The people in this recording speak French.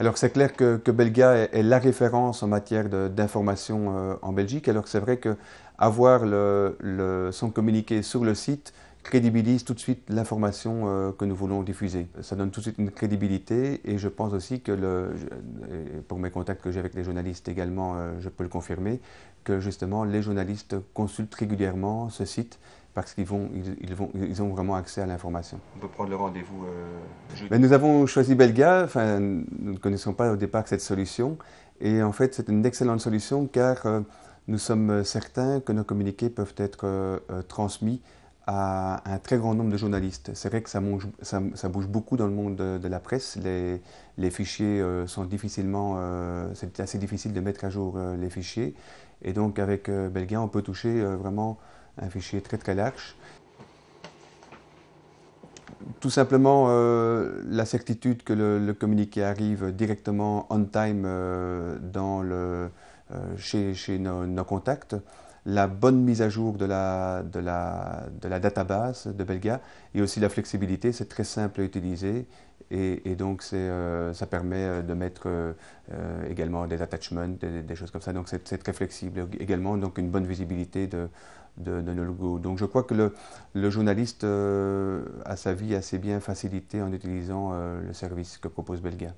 Alors c'est clair que, Belga est, la référence en matière d'information euh, en Belgique, alors c'est vrai que avoir le, son communiqué sur le site, crédibilise tout de suite l'information euh, que nous voulons diffuser. Ça donne tout de suite une crédibilité et je pense aussi que, le, pour mes contacts que j'ai avec les journalistes également, euh, je peux le confirmer, que justement les journalistes consultent régulièrement ce site parce qu'ils vont, ils, vont, ils ont vraiment accès à l'information. On peut prendre le rendez-vous Mais euh, ben, Nous avons choisi Belga, enfin, nous ne connaissons pas au départ cette solution, et en fait c'est une excellente solution car nous sommes certains que nos communiqués peuvent être transmis à un très grand nombre de journalistes. C'est vrai que ça, bouge beaucoup dans le monde de, la presse. Les, fichiers euh, sont difficilement, euh, c'est assez difficile de mettre à jour euh, les fichiers. Et donc avec Belga, on peut toucher vraiment un fichier très très large. Tout simplement la certitude que le, communiqué arrive directement on time chez, nos contacts la bonne mise à jour de la, de de database de Belga et aussi la flexibilité. C'est très simple à utiliser et, donc euh, ça permet euh, de mettre euh, également des attachments, des, choses comme ça. Donc c'est très flexible également, donc une bonne visibilité de, de, nos logos. Donc je crois que le, journaliste a sa vie assez bien facilitée en utilisant le service que propose Belga.